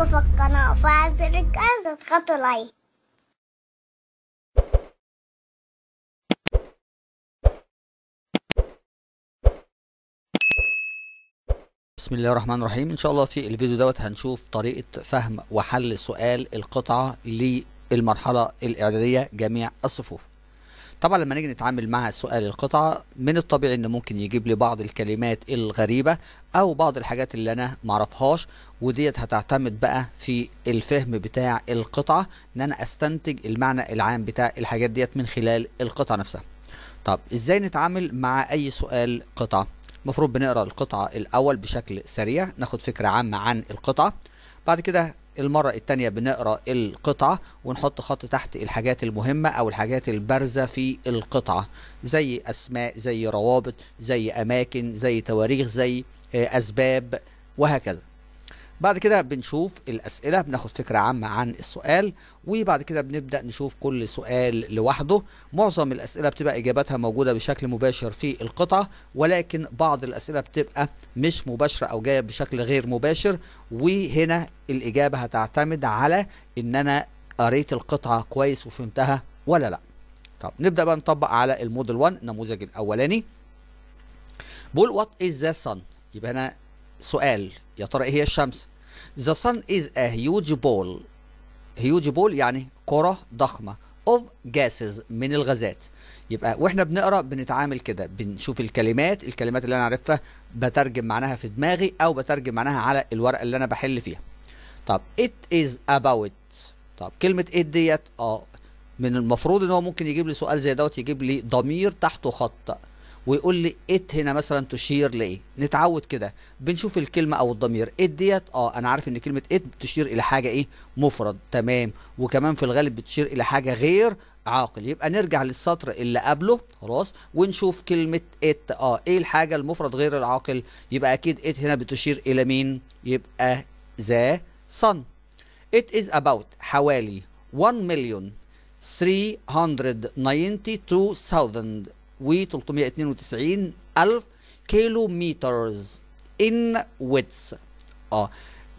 اشتركوا في القناة وفعل زر الجرس لايك بسم الله الرحمن الرحيم ان شاء الله في الفيديو دوت هنشوف طريقة فهم وحل سؤال القطعة للمرحلة الاعدادية جميع الصفوف طبعا لما نيجي نتعامل مع سؤال القطعة من الطبيعي ان ممكن يجيب لي بعض الكلمات الغريبة او بعض الحاجات اللي انا معرفهاش وديت هتعتمد بقى في الفهم بتاع القطعة ان انا استنتج المعنى العام بتاع الحاجات ديت من خلال القطعة نفسها طب ازاي نتعامل مع اي سؤال قطعة المفروض بنقرا القطعة الاول بشكل سريع ناخد فكرة عامة عن القطعة بعد كده المرة التانية بنقرأ القطعة ونحط خط تحت الحاجات المهمة أو الحاجات البارزة في القطعة زي أسماء زي روابط زي أماكن زي تواريخ زي آه، أسباب وهكذا بعد كده بنشوف الأسئلة بناخد فكرة عامة عن السؤال وبعد كده بنبدأ نشوف كل سؤال لوحده معظم الأسئلة بتبقى إجاباتها موجودة بشكل مباشر في القطعة ولكن بعض الأسئلة بتبقى مش مباشرة أو جاية بشكل غير مباشر وهنا الإجابة هتعتمد على إن أنا قريت القطعة كويس وفهمتها ولا لأ طب نبدأ بقى نطبق على الموديل 1 النموذج الأولاني بقول وات از ذا sun يبقى هنا سؤال يا ترى ايه هي الشمس The sun is a huge ball huge ball يعني كرة ضخمة of gases من الغازات يبقى واحنا بنقرا بنتعامل كده بنشوف الكلمات الكلمات اللي انا عارفها بترجم معناها في دماغي او بترجم معناها على الورقه اللي انا بحل فيها طب it is about طب كلمه it ديت اه من المفروض ان هو ممكن يجيب لي سؤال زي دوت يجيب لي ضمير تحته خط ويقول لي ات إيه هنا مثلا تشير لايه نتعود كده بنشوف الكلمه او الضمير ات إيه ديت اه انا عارف ان كلمه ات إيه بتشير الى حاجه ايه مفرد تمام وكمان في الغالب بتشير الى حاجه غير عاقل يبقى نرجع للسطر اللي قبله خلاص ونشوف كلمه ات اه ايه الحاجه المفرد غير العاقل يبقى اكيد ات هنا بتشير الى مين يبقى ذا صن ات از اباوت حوالي 1 مليون 392,000 و392 ألف كيلو مترز إن ويتس اه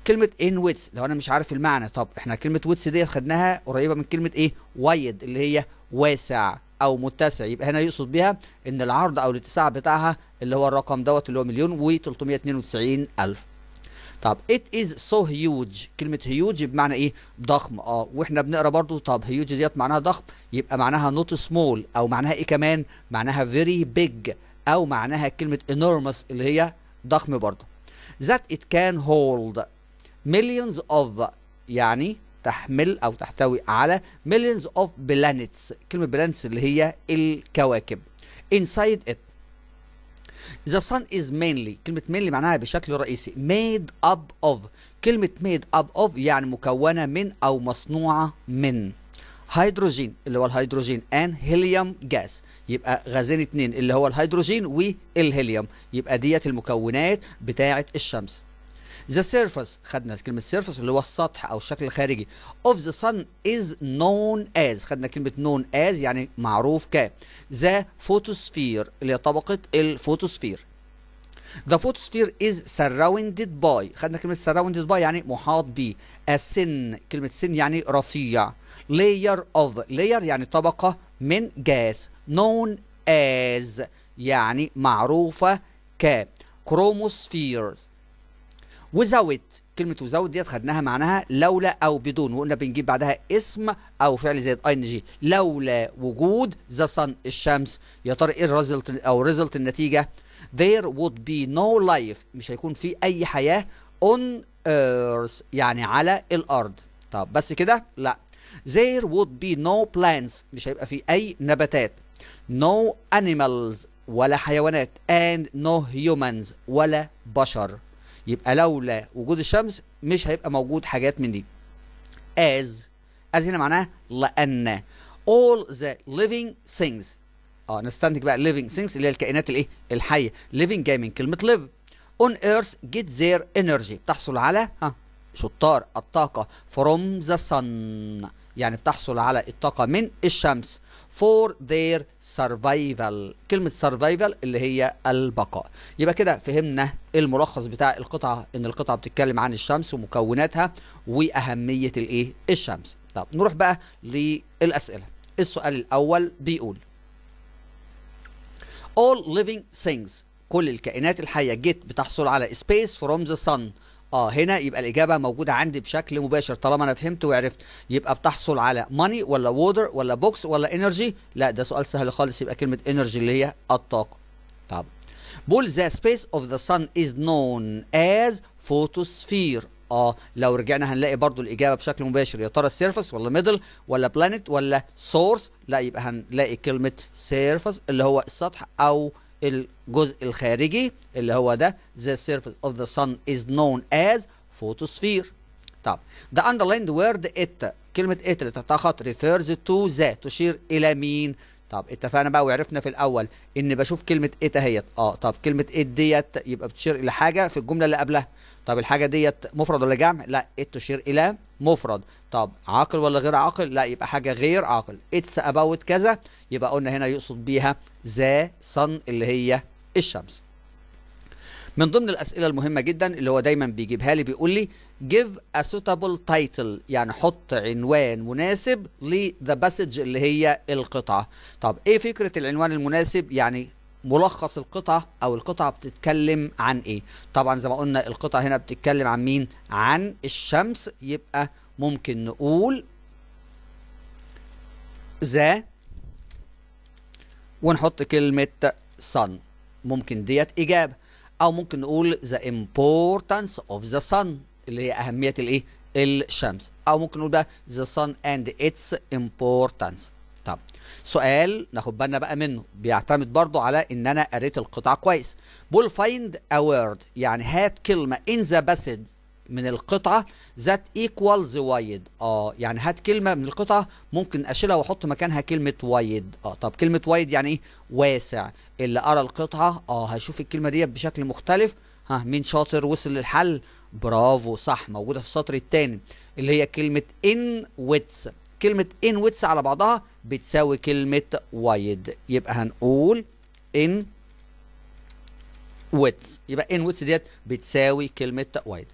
كلمة إن ويتس لو أنا مش عارف المعنى طب احنا كلمة ويتس ديت خدناها قريبة من كلمة ايه وايد اللي هي واسع أو متسع يبقى هنا يقصد بيها إن العرض أو الاتساع بتاعها اللي هو الرقم دوت اللي هو مليون و392 ألف طب it is so huge كلمة huge بمعنى ايه ضخم اه واحنا بنقرا برضو طب huge ديت معناها ضخم يبقى معناها not small او معناها ايه كمان معناها very big او معناها كلمة enormous اللي هي ضخم برضو that it can hold millions of يعني تحمل او تحتوي على millions of planets كلمة planets اللي هي الكواكب inside it The sun is mainly كلمة mainly معناها بشكل رئيسي made up of كلمة made up of يعني مكونة من أو مصنوعة من هيدروجين اللي هو الهيدروجين and هيليوم جاز يبقى غازين اتنين اللي هو الهيدروجين والهيليوم يبقى ديت المكونات بتاعة الشمس ذا سيرفس خدنا كلمه سيرفس اللي هو السطح او الشكل الخارجي اوف ذا sun از نون از خدنا كلمه نون از يعني معروف ك ذا فوتوسفير اللي هي طبقه الفوتوسفير The photosphere is surrounded by خدنا كلمة surrounded by يعني محاط ب a thin كلمة thin يعني رفيع layer of layer يعني طبقة من جاز known as يعني معروفة ك chromosphere وزود كلمه وزود ديت خدناها معناها لولا او بدون وقلنا بنجيب بعدها اسم او فعل زائد اي ان جي لولا وجود ذا صن الشمس يا ترى ايه الريزلت او ريزلت النتيجه there would be no life مش هيكون في اي حياه on earth يعني على الارض طب بس كده لا there would be no plants مش هيبقى في اي نباتات no animals ولا حيوانات and no humans ولا بشر يبقى لولا وجود الشمس مش هيبقى موجود حاجات من دي as as هنا معناها لأن all the living things اه نستنتج بقى living things اللي هي الكائنات الايه الحيه living جاي من كلمه live on earth get their energy بتحصل على ها شطار الطاقه from the sun يعني بتحصل على الطاقه من الشمس for their survival كلمة survival اللي هي البقاء يبقى كده فهمنا الملخص بتاع القطعة ان القطعة بتتكلم عن الشمس ومكوناتها واهمية الايه الشمس طب نروح بقى للأسئلة السؤال الاول بيقول all living things كل الكائنات الحية جيت بتحصل على space from the sun اه هنا يبقى الاجابه موجوده عندي بشكل مباشر طالما انا فهمت وعرفت يبقى بتحصل على ماني ولا وودر ولا بوكس ولا انرجي لا ده سؤال سهل خالص يبقى كلمه انرجي اللي هي الطاقه طب بول ذا سبيس اوف ذا sun از نون از فوتوسفير اه لو رجعنا هنلاقي برضو الاجابه بشكل مباشر يا ترى السيرفس ولا ميدل ولا بلانيت ولا سورس لا يبقى هنلاقي كلمه سيرفس اللي هو السطح او الجزء الخارجي اللي هو ده the surface of the sun is known as photosphere طب the underlined word it كلمة it اللي تحتها خط refers to the تشير إلى مين؟ طب اتفقنا بقى وعرفنا في الأول إن بشوف كلمة it اهيت اه طب كلمة it ديت يبقى بتشير إلى حاجة في الجملة اللي قبلها طب الحاجه ديت مفرد ولا جمع لا ات تشير الى مفرد طب عاقل ولا غير عاقل لا يبقى حاجه غير عاقل اتس اباوت كذا يبقى قلنا هنا يقصد بيها ذا صن اللي هي الشمس من ضمن الاسئله المهمه جدا اللي هو دايما بيجيبها لي بيقول لي جيف ا سوتابل تايتل يعني حط عنوان مناسب لذا باسج اللي هي القطعه طب ايه فكره العنوان المناسب يعني ملخص القطعة أو القطعة بتتكلم عن إيه طبعا زي ما قلنا القطعة هنا بتتكلم عن مين عن الشمس يبقى ممكن نقول ذا ونحط كلمة sun ممكن ديت إجابة أو ممكن نقول the importance of the sun اللي هي أهمية الإيه الشمس أو ممكن نقول بقى the sun and its importance طب سؤال ناخد بالنا بقى منه بيعتمد برضه على ان انا قريت القطعه كويس بول فايند ا وورد يعني هات كلمه ان ذا باسد من القطعه ذات ايكوالز وايد اه يعني هات كلمه من القطعه ممكن اشيلها واحط مكانها كلمه وايد اه طب كلمه وايد يعني ايه واسع اللي قرا القطعه اه هشوف الكلمه ديت بشكل مختلف ها مين شاطر وصل للحل برافو صح موجوده في السطر الثاني اللي هي كلمه ان ويتس كلمة ان ويتس على بعضها بتساوي كلمة وايد يبقى هنقول ان ويتس يبقى ان ويتس ديت بتساوي كلمة وايد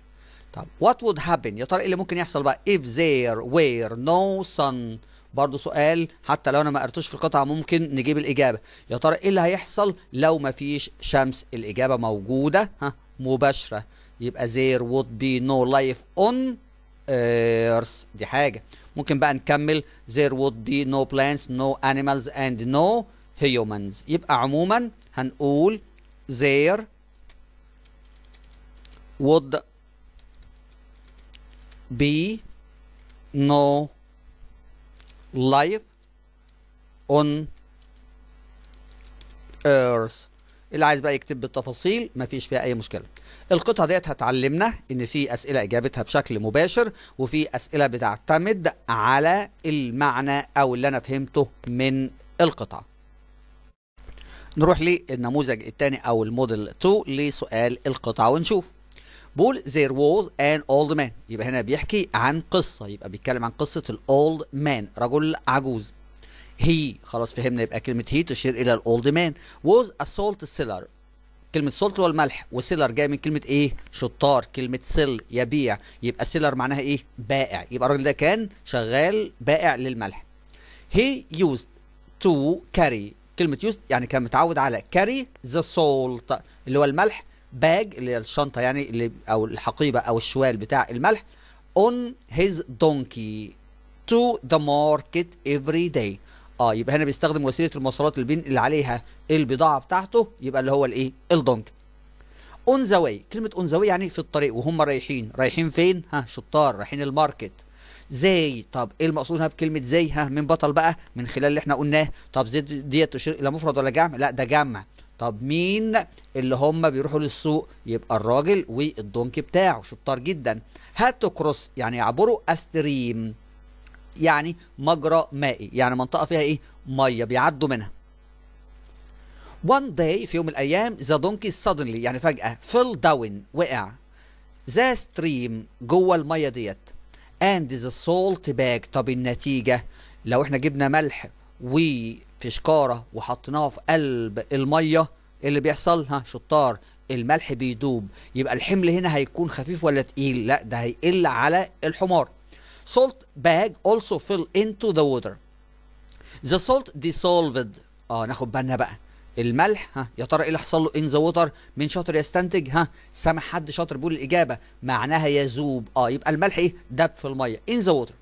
طب وات وود هابن يا ترى ايه اللي ممكن يحصل بقى اف زير وير نو سن برضه سؤال حتى لو انا ما قرتوش في القطعه ممكن نجيب الاجابه يا ترى ايه اللي هيحصل لو ما فيش شمس الاجابه موجوده ها مباشره يبقى زير وود بي نو لايف اون ايرث دي حاجه ممكن بقى نكمل there would be no plants no animals and no humans يبقى عموما هنقول there would be no life on earth اللي عايز بقى يكتب بالتفاصيل مفيش فيها اي مشكله القطعه ديت هتعلمنا ان في اسئله اجابتها بشكل مباشر وفي اسئله بتعتمد على المعنى او اللي انا فهمته من القطعه نروح للنموذج الثاني او الموديل 2 لسؤال القطعه ونشوف بول زير ووز ان اولد مان يبقى هنا بيحكي عن قصه يبقى بيتكلم عن قصه الاولد مان رجل عجوز هي خلاص فهمنا يبقى كلمه هي تشير الى الاولد مان ووز ا سولت سيلر كلمه سولت هو الملح وسيلر جاي من كلمه ايه شطار كلمه سيل يبيع يبقى سيلر معناها ايه بائع يبقى الراجل ده كان شغال بائع للملح هي used تو كاري كلمه used يعني كان متعود على كاري ذا سولت اللي هو الملح باج اللي هي الشنطه يعني اللي او الحقيبه او الشوال بتاع الملح on his donkey to the market every day اه يبقى هنا بيستخدم وسيله المواصلات اللي بينقل عليها البضاعه بتاعته يبقى اللي هو الايه الدونك. اون ذا واي كلمه اون ذا واي يعني في الطريق وهم رايحين رايحين فين ها شطار رايحين الماركت زي طب ايه المقصود هنا بكلمه زي ها من بطل بقى من خلال اللي احنا قلناه طب زي ديت تشير الى مفرد ولا جمع لا ده جمع طب مين اللي هم بيروحوا للسوق يبقى الراجل والدونكي بتاعه شطار جدا هات كروس يعني يعبروا استريم يعني مجرى مائي يعني منطقة فيها إيه مية بيعدوا منها One day في يوم من الأيام the donkey suddenly يعني فجأة fell down وقع ذا ستريم جوه المية ديت and the salt bag طب النتيجة لو احنا جبنا ملح وفي شكارة وحطيناه في قلب المية إيه اللي بيحصل ها شطار الملح بيدوب يبقى الحمل هنا هيكون خفيف ولا تقيل لا ده هيقل على الحمار Salt bag also fell into the water. The salt dissolved. اه ناخد بالنا بقى الملح ها يا ترى ايه اللي حصل له ان ذا ووتر مين شاطر يستنتج ها سامع حد شاطر بيقول الاجابه معناها يذوب اه يبقى الملح ايه دب في الميه ان ذا ووتر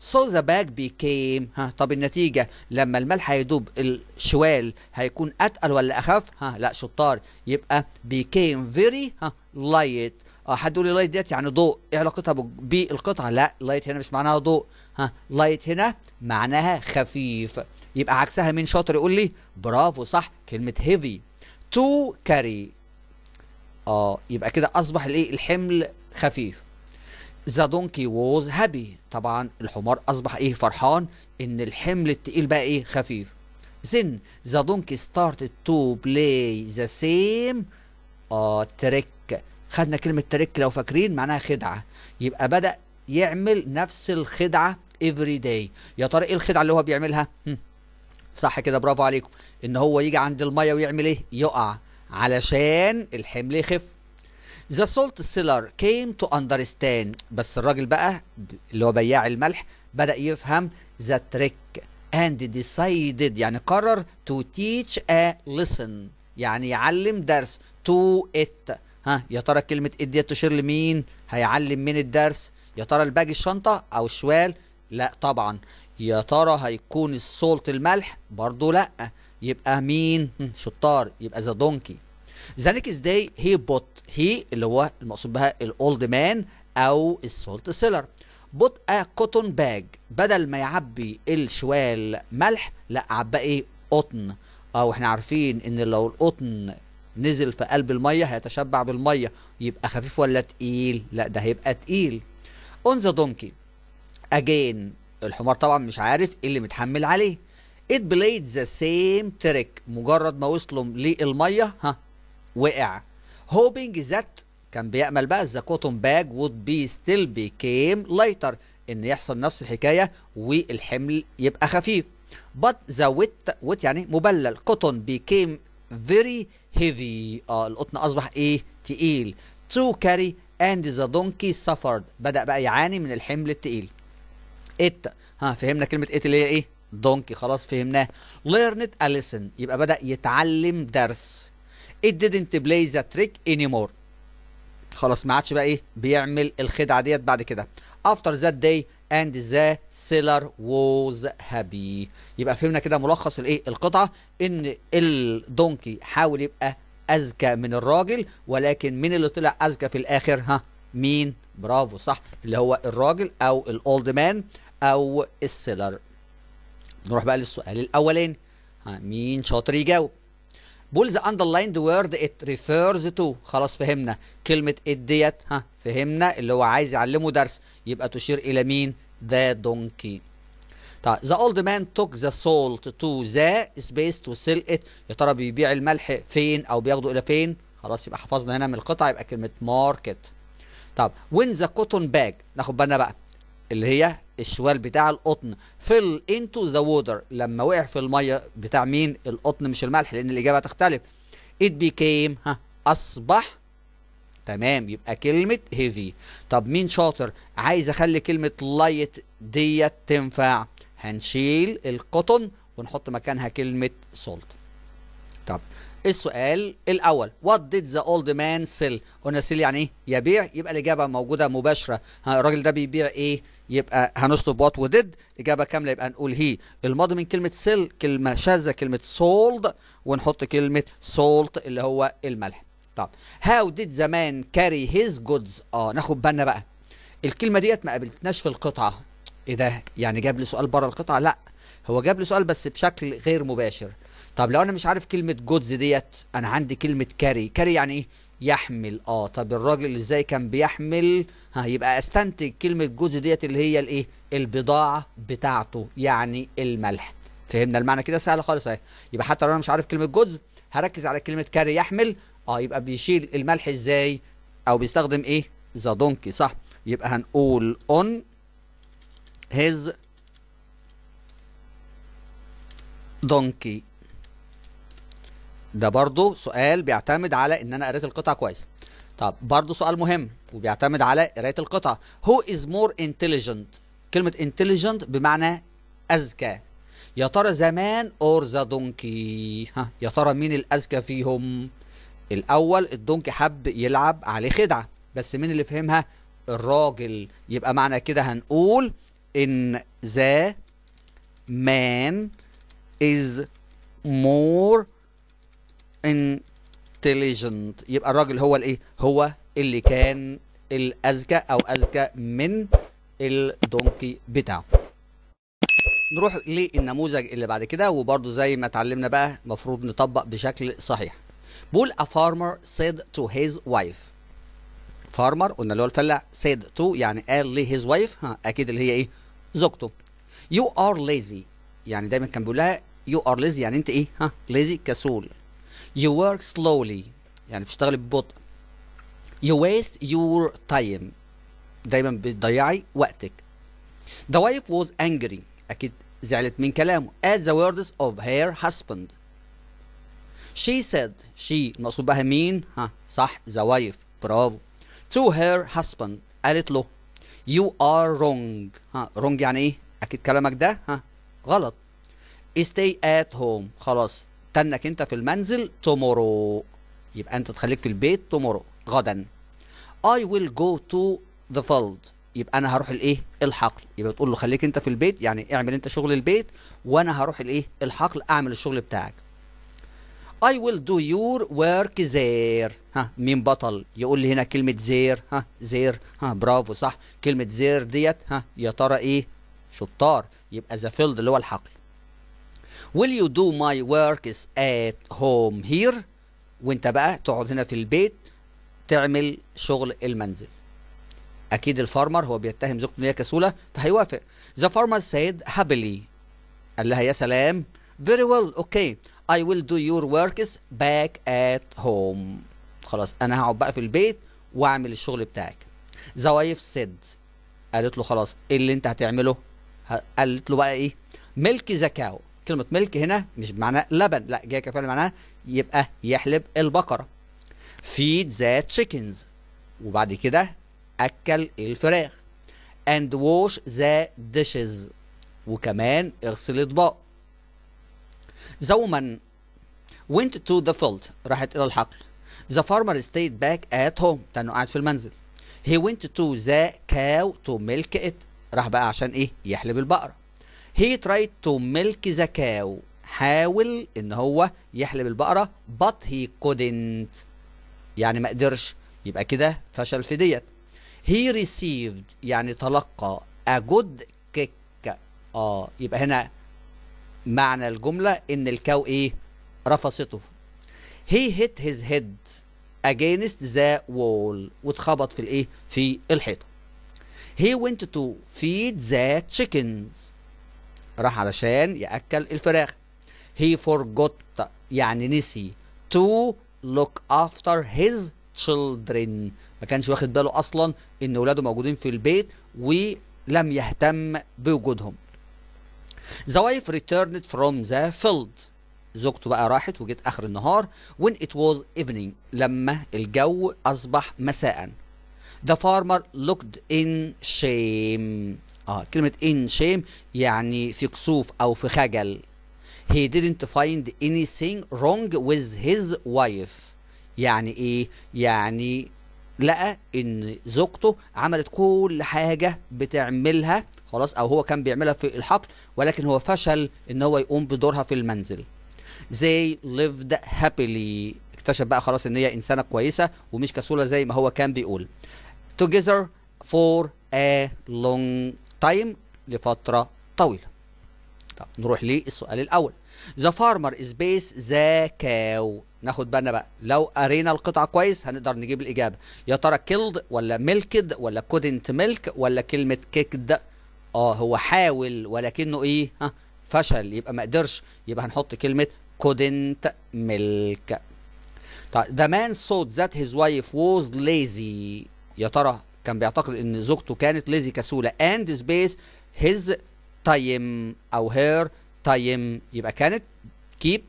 So the bag became ها طب النتيجة لما الملح هيدوب الشوال هيكون أتقل ولا أخف؟ ها لا شطار يبقى became very ها light آه، حد يقول لي لايت ديت يعني ضوء ايه علاقتها بالقطعه لا لايت هنا مش معناها ضوء ها لايت هنا معناها خفيف يبقى عكسها مين شاطر يقول لي برافو صح كلمه هيفي تو كاري اه يبقى كده اصبح الايه الحمل خفيف ذا دونكي ووز هابي طبعا الحمار اصبح ايه فرحان ان الحمل التقيل بقى ايه خفيف زين ذا دونكي ستارتد تو بلاي ذا سيم اه تريك خدنا كلمة تريك لو فاكرين معناها خدعة يبقى بدأ يعمل نفس الخدعة افري داي يا ترى ايه الخدعة اللي هو بيعملها صح كده برافو عليكم ان هو يجي عند المية ويعمل ايه يقع علشان الحمل يخف The salt seller came to understand بس الراجل بقى اللي هو بياع الملح بدأ يفهم the trick and decided يعني قرر to teach a lesson يعني يعلم درس تو ات ها يا ترى كلمه ايد ديت تشير لمين هيعلم مين الدرس يا ترى الباج الشنطه او الشوال لا طبعا يا ترى هيكون السولت الملح برضه لا يبقى مين شطار يبقى ذا دونكي ذا نيكست داي هي بوت هي اللي هو المقصود بها الاولد مان او السولت سيلر بوت ا كوتون باج بدل ما يعبي الشوال ملح لا عبى ايه قطن او احنا عارفين ان لو القطن نزل في قلب الميه هيتشبع بالميه يبقى خفيف ولا تقيل لا ده هيبقى تقيل اون ذا دونكي اجين الحمار طبعا مش عارف ايه اللي متحمل عليه ات بلايد ذا سيم تريك مجرد ما وصلوا للميه ها وقع هوبينج ذات كان بيأمل بقى ذا كوتون باج وود بي ستيل بيكيم لايتر ان يحصل نفس الحكايه والحمل يبقى خفيف but the wet wet يعني مبلل cotton became very heavy آه القطن أصبح إيه تقيل to carry and the donkey suffered بدأ بقى يعاني من الحمل التقيل it ها فهمنا كلمة it اللي هي إيه donkey خلاص فهمناه learned a lesson يبقى بدأ يتعلم درس it didn't play the trick anymore خلاص ما عادش بقى إيه بيعمل الخدعة ديت بعد كده after that day and the seller was happy يبقى فهمنا كده ملخص الايه القطعه ان الدونكي حاول يبقى اذكى من الراجل ولكن مين اللي طلع اذكى في الاخر ها مين برافو صح اللي هو الراجل او الاولد مان او السيلر نروح بقى للسؤال الاولاني مين شاطر يجاوب بولز اندرلايند وورد ات ريفيرز تو خلاص فهمنا كلمة ات ديت ها فهمنا اللي هو عايز يعلمه درس يبقى تشير إلى مين ذا دونكي طيب ذا اولد مان توك ذا سولت تو ذا سبيس تو سيل ات يا ترى بيبيع الملح فين أو بياخده إلى فين خلاص يبقى حفظنا هنا من القطعة يبقى كلمة ماركت طب وين ذا كوتون باج ناخد بالنا بقى اللي هي الشوال بتاع القطن فل انتو ذا ووتر لما وقع في الميه بتاع مين القطن مش الملح لان الاجابه هتختلف ات بيكيم ها اصبح تمام يبقى كلمة هيفي طب مين شاطر عايز اخلي كلمة لايت ديت تنفع هنشيل القطن ونحط مكانها كلمة سولت طب السؤال الاول وات ديد ذا اولد مان سيل قلنا سيل يعني ايه يبيع يبقى الاجابه موجوده مباشره الراجل ده بيبيع ايه يبقى هنصب وات وديد اجابه كامله يبقى نقول هي الماضي من كلمه سيل كلمه شاذه كلمه سولد ونحط كلمه سولت اللي هو الملح طب هاو ديد ذا مان كاري هيز جودز اه ناخد بالنا بقى الكلمه ديت ما قابلتناش في القطعه ايه ده يعني جاب لي سؤال بره القطعه لا هو جاب لي سؤال بس بشكل غير مباشر طب لو انا مش عارف كلمه جودز ديت انا عندي كلمه كاري كاري يعني ايه يحمل اه طب الراجل ازاي كان بيحمل ها يبقى استنتج كلمه جودز ديت اللي هي الايه البضاعه بتاعته يعني الملح فهمنا المعنى كده سهل خالص اهي يبقى حتى لو انا مش عارف كلمه جودز هركز على كلمه كاري يحمل اه يبقى بيشيل الملح ازاي او بيستخدم ايه ذا دونكي صح يبقى هنقول اون هيز دونكي ده برضو سؤال بيعتمد على ان انا قريت القطعه كويس طب برضو سؤال مهم وبيعتمد على قرايه القطعه هو از مور انتليجنت كلمه انتليجنت بمعنى اذكى يا ترى زمان اور ذا دونكي ها يا ترى مين الاذكى فيهم الاول الدونكي حب يلعب عليه خدعه بس مين اللي فهمها الراجل يبقى معنى كده هنقول ان ذا مان از مور انتليجنت يبقى الراجل هو الايه هو اللي كان الاذكى او اذكى من الدونكي بتاعه نروح للنموذج اللي بعد كده وبرضه زي ما اتعلمنا بقى المفروض نطبق بشكل صحيح بول ا فارمر سيد تو هيز وايف فارمر قلنا اللي هو الفلاح سيد تو يعني قال لي هيز وايف ها اكيد اللي هي ايه زوجته يو ار ليزي يعني دايما كان بيقول لها ار ليزي يعني انت ايه ها ليزي كسول You work slowly يعني بتشتغلي ببطء You waste your time دايما بتضيعي وقتك The wife was angry أكيد زعلت من كلامه at the words of her husband She said she المقصود بها مين؟ ها صح the wife برافو to her husband قالت له you are wrong ها wrong يعني ايه؟ أكيد كلامك ده ها غلط stay at home خلاص تنك انت في المنزل تومورو يبقى انت تخليك في البيت تومورو غدا I will go to the field يبقى انا هروح الايه الحقل يبقى تقول له خليك انت في البيت يعني اعمل انت شغل البيت وانا هروح الايه الحقل اعمل الشغل بتاعك I will do your work there ها مين بطل يقول لي هنا كلمة زير ها زير ها برافو صح كلمة زير ديت ها يا ترى ايه شطار يبقى ذا فيلد اللي هو الحقل will you do my works at home here وانت بقى تقعد هنا في البيت تعمل شغل المنزل اكيد الفارمر هو بيتهم زوجته ان هي كسوله فهيوافق طيب the farmer said happily قال لها يا سلام very well okay I will do your works back at home خلاص انا هقعد بقى في البيت واعمل الشغل بتاعك the wife said قالت له خلاص ايه اللي انت هتعمله قالت له بقى ايه ملك ذا كاو كلمة ملك هنا مش بمعنى لبن لا جاية كفعل معناها يبقى يحلب البقرة feed the chickens وبعد كده أكل الفراخ and wash the dishes وكمان اغسل الاطباق زوما went to the field راحت إلى الحقل the farmer stayed back at home لأنه قاعد في المنزل he went to the cow to milk it راح بقى عشان إيه يحلب البقرة he tried to milk the cow حاول ان هو يحلب البقرة but he couldn't يعني ما قدرش يبقى كده فشل في ديت he received يعني تلقى a good kick اه يبقى هنا معنى الجملة ان الكاو ايه رفصته he hit his head against the wall واتخبط في الايه في الحيطة he went to feed the chickens راح علشان ياكل الفراخ he forgot يعني نسي to look after his children ما كانش واخد باله اصلا ان ولاده موجودين في البيت ولم يهتم بوجودهم the wife returned from the field زوجته بقى راحت وجت اخر النهار when it was evening لما الجو اصبح مساء the farmer looked in shame اه كلمة in shame يعني في كسوف أو في خجل he didn't find anything wrong with his wife يعني ايه يعني لقى ان زوجته عملت كل حاجة بتعملها خلاص او هو كان بيعملها في الحقل ولكن هو فشل ان هو يقوم بدورها في المنزل they lived happily اكتشف بقى خلاص ان هي انسانة كويسة ومش كسولة زي ما هو كان بيقول together for a long تايم لفترة طويلة طب نروح للسؤال الأول ذا فارمر از بيس ذا كاو ناخد بالنا بقى لو قرينا القطعة كويس هنقدر نجيب الإجابة يا ترى كيلد ولا ميلكد ولا كودنت ميلك ولا كلمة كيكد اه هو حاول ولكنه ايه ها فشل يبقى ما قدرش يبقى هنحط كلمة كودنت ميلك طيب ذا مان سوت ذات هيز وايف ووز ليزي يا ترى كان بيعتقد ان زوجته كانت ليزي كسوله اند سبيس هيز تايم او هير تايم يبقى كانت كيب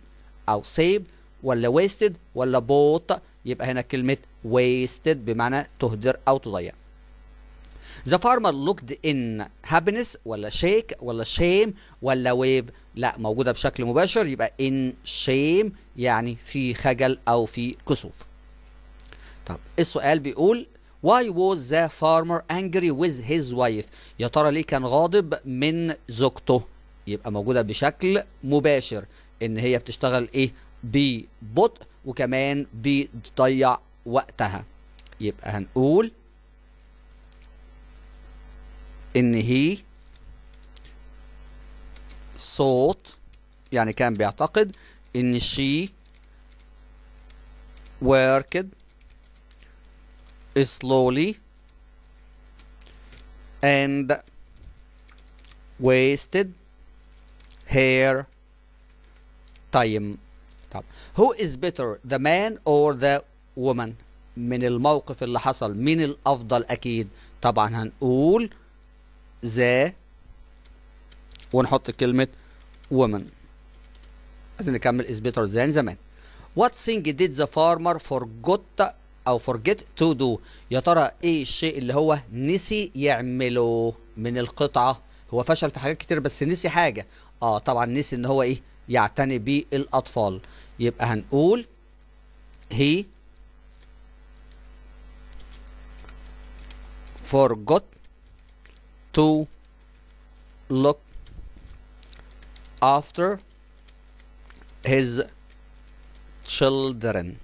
او سيف ولا ويستد ولا بوت يبقى هنا كلمه ويستد بمعنى تهدر او تضيع The farmer looked in happiness ولا شيك ولا shame ولا wave لا موجوده بشكل مباشر يبقى in shame يعني في خجل او في كسوف طب إيه السؤال بيقول Why was the farmer angry with his wife يا ترى ليه كان غاضب من زوجته يبقى موجودة بشكل مباشر ان هي بتشتغل ايه ببطء وكمان بتضيع وقتها يبقى هنقول ان هي صوت يعني كان بيعتقد ان she worked slowly and wasted hair time who is better the man or the woman من الموقف اللي حصل من الافضل اكيد طبعا هنقول the ونحط كلمة woman عايزين نكمل is better than the man what thing did the farmer forgot او forget to do يا ترى ايه الشيء اللي هو نسي يعمله من القطعه هو فشل في حاجات كتير بس نسي حاجه اه طبعا نسي ان هو ايه يعتني بالاطفال يبقى هنقول he forgot to look after his children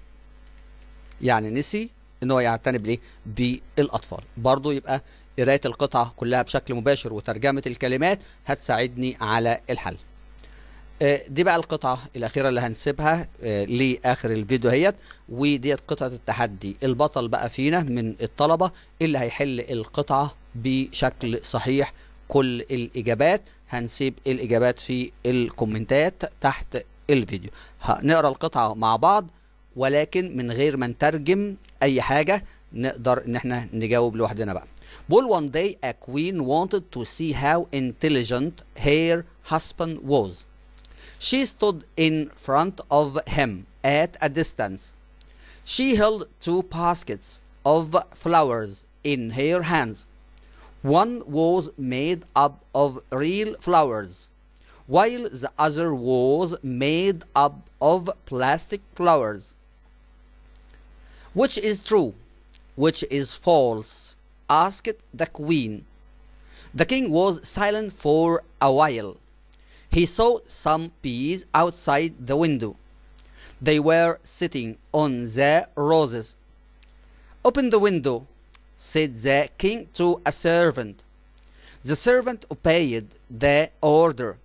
يعني نسي ان هو يعتني بايه؟ بالاطفال برضه يبقى قرايه القطعه كلها بشكل مباشر وترجمه الكلمات هتساعدني على الحل آه، دي بقى القطعه الاخيره اللي هنسيبها آه، لاخر الفيديو اهيت وديت قطعه التحدي البطل بقى فينا من الطلبه اللي هيحل القطعه بشكل صحيح كل الاجابات هنسيب الاجابات في الكومنتات تحت الفيديو هنقرا القطعه مع بعض ولكن من غير ما نترجم اي حاجه نقدر ان احنا نجاوب لوحدنا بقى بول one day a queen wanted to see how intelligent her husband was she stood in front of him at a distance she held two baskets of flowers in her hands one was made up of real flowers while the other was made up of plastic flowers Which is true? Which is false? asked the queen. The king was silent for a while. He saw some peas outside the window. They were sitting on the roses. Open the window, said the king to a servant. The servant obeyed the order.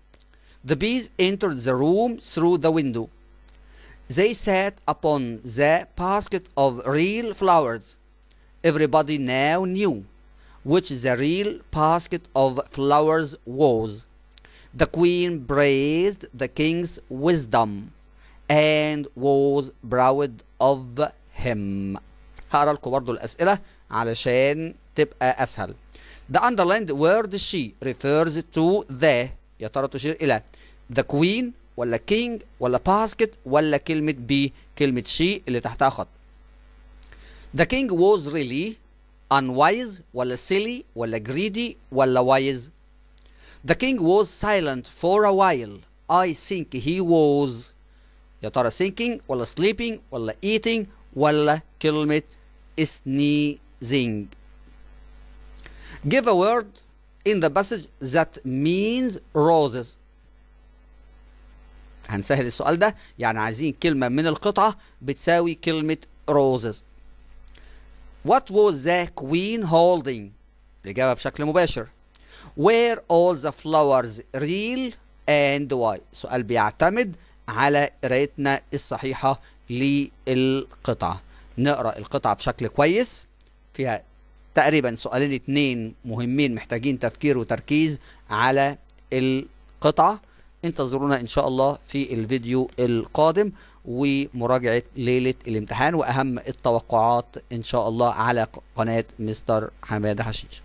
The bees entered the room through the window. They sat upon the basket of real flowers. Everybody now knew which the real basket of flowers was. The queen praised the king's wisdom and was proud of him. هقرا لكم برضه الأسئلة علشان تبقى أسهل. The underlined word she refers to the يا ترى تشير إلى the queen ولا كينج ولا باسكت ولا كلمة بي كلمة شي اللي تحتها خط The king was really unwise ولا silly ولا greedy ولا wise The king was silent for a while I think he was يا ترى thinking ولا sleeping ولا eating ولا كلمة sneezing Give a word in the passage that means roses هنسهل السؤال ده يعني عايزين كلمة من القطعة بتساوي كلمة roses What was the queen holding؟ الإجابة بشكل مباشر Where all the flowers real and why؟ سؤال بيعتمد على قرايتنا الصحيحة للقطعة نقرأ القطعة بشكل كويس فيها تقريبا سؤالين اتنين مهمين محتاجين تفكير وتركيز على القطعة انتظرونا ان شاء الله في الفيديو القادم ومراجعة ليلة الامتحان واهم التوقعات ان شاء الله على قناة مستر حمادة حشيش